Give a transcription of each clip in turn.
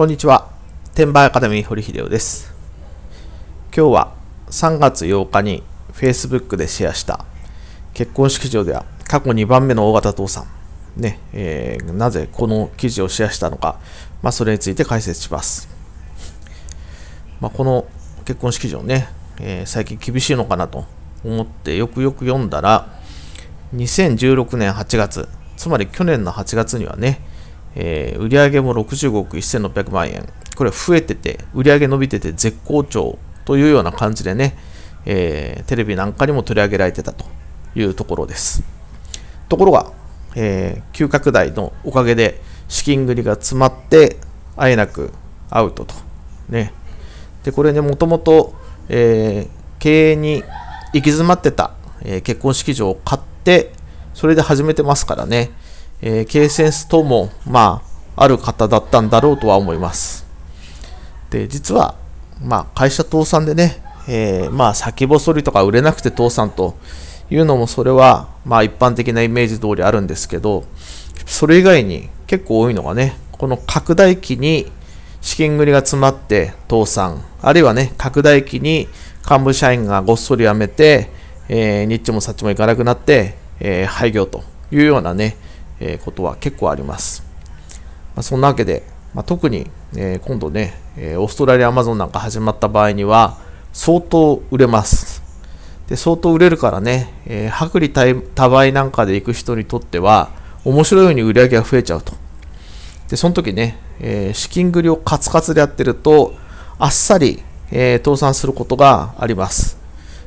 こんにちは。転売アカデミー堀秀夫です。今日は3月8日に Facebook でシェアした結婚式場では過去2番目の大型倒産。ね、えー、なぜこの記事をシェアしたのか、まあ、それについて解説します。まあ、この結婚式場ね、えー、最近厳しいのかなと思ってよくよく読んだら、2016年8月、つまり去年の8月にはね、えー、売上も65億1600万円。これ増えてて、売上伸びてて絶好調というような感じでね、えー、テレビなんかにも取り上げられてたというところです。ところが、えー、急拡大のおかげで資金繰りが詰まって、あえなくアウトと。ね。で、これね、もともと、えー、経営に行き詰まってた、え結婚式場を買って、それで始めてますからね。えー、経センスとも、まあ、ある方だったんだろうとは思います。で、実は、まあ、会社倒産でね、えー、まあ、先細りとか売れなくて倒産というのも、それは、まあ、一般的なイメージ通りあるんですけど、それ以外に結構多いのがね、この拡大期に資金繰りが詰まって倒産、あるいはね、拡大期に幹部社員がごっそり辞めて、えー、ニもさっちも行かなくなって、えー、廃業というようなね、えことは結構あります。まあ、そんなわけで、まあ、特に、え今度ね、えオーストラリアアマゾンなんか始まった場合には、相当売れます。で相当売れるからね、えー、薄利多売なんかで行く人にとっては、面白いように売り上げが増えちゃうと。で、その時ね、えー、資金繰りをカツカツでやってると、あっさり、えー、倒産することがあります。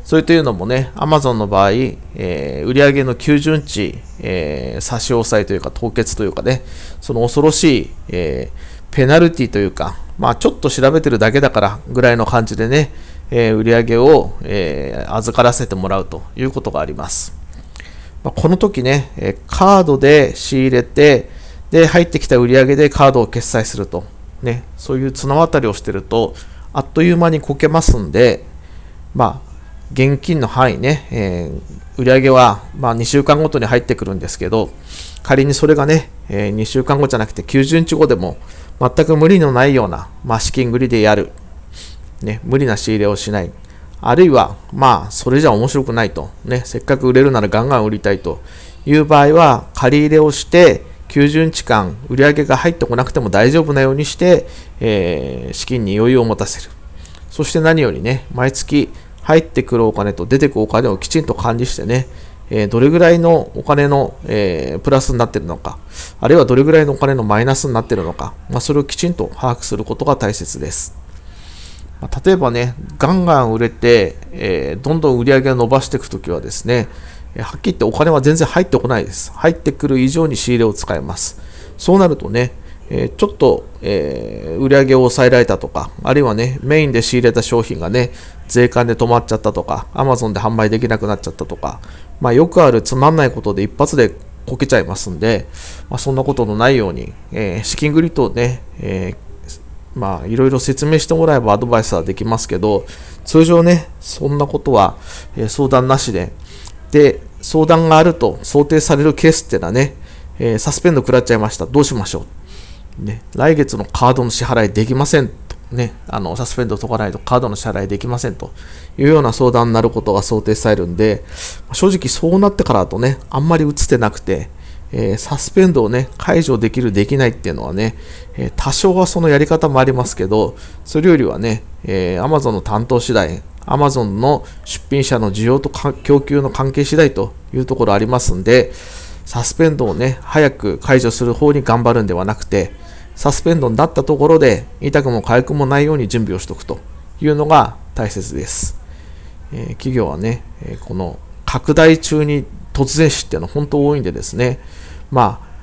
それというのもね、アマゾンの場合、えー、売上の基準値えー、差し押さえというか凍結というかね、その恐ろしい、えー、ペナルティというか、まあ、ちょっと調べてるだけだからぐらいの感じでね、えー、売り上げを、え預からせてもらうということがあります。まあ、この時ね、えカードで仕入れて、で、入ってきた売り上げでカードを決済すると、ね、そういう綱渡りをしてると、あっという間にこけますんで、まあ、現金の範囲ね、えー、売上は、まあ、2週間ごとに入ってくるんですけど、仮にそれがね、えー、2週間後じゃなくて90日後でも全く無理のないような、まあ、資金繰りでやる、ね、無理な仕入れをしない、あるいは、まあ、それじゃ面白くないと、ね、せっかく売れるならガンガン売りたいという場合は、借り入れをして、90日間売り上げが入ってこなくても大丈夫なようにして、えー、資金に余裕を持たせる。そして何よりね、毎月入ってくるお金と出てくるお金をきちんと管理してね、えー、どれぐらいのお金の、えー、プラスになってるのか、あるいはどれぐらいのお金のマイナスになってるのか、まあ、それをきちんと把握することが大切です。まあ、例えばね、ガンガン売れて、えー、どんどん売り上げを伸ばしていくときはですね、はっきり言ってお金は全然入ってこないです。入ってくる以上に仕入れを使います。そうなるとね、えちょっと、えー、売り上げを抑えられたとか、あるいはね、メインで仕入れた商品がね、税関で止まっちゃったとか、Amazon で販売できなくなっちゃったとか、まあ、よくあるつまんないことで一発でこけちゃいますんで、まあ、そんなことのないように、えー、資金繰りとね、えー、まあ、いろいろ説明してもらえばアドバイスはできますけど、通常ね、そんなことは、え相談なしで、で、相談があると想定されるケースっていうのはね、えサスペンド食らっちゃいました。どうしましょうね、来月のカードの支払いできませんと、ね、あのサスペンド解かないとカードの支払いできませんというような相談になることが想定されるんで、正直そうなってからとね、あんまり映つてなくて、えー、サスペンドをね、解除できる、できないっていうのはね、えー、多少はそのやり方もありますけど、それよりはね、えー、Amazon の担当次第、Amazon の出品者の需要と供給の関係次第というところありますんで、サスペンドをね、早く解除する方に頑張るんではなくて、サスペンドンだったところで、痛くも痒くもないように準備をしとくというのが大切です。えー、企業はね、えこの拡大中に突然死っていうのは本当多いんでですね、まあ、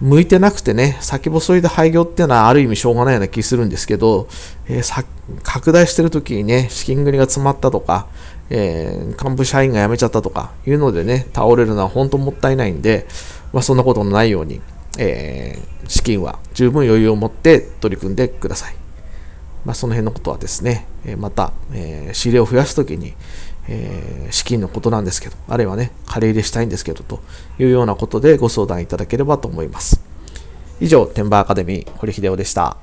向いてなくてね、先細いで廃業っていうのはある意味しょうがないような気するんですけど、えー、拡大してる時にね、資金繰りが詰まったとか、えー、幹部社員が辞めちゃったとかいうのでね、倒れるのは本当もったいないんで、まあ、そんなことのないようにえー、資金は十分余裕を持って取り組んでください。まあ、その辺のことはですね、また、えー、仕入れを増やすときに、えー、資金のことなんですけど、あるいはね、借り入れしたいんですけど、というようなことでご相談いただければと思います。以上、天馬アカデミー、堀秀夫でした。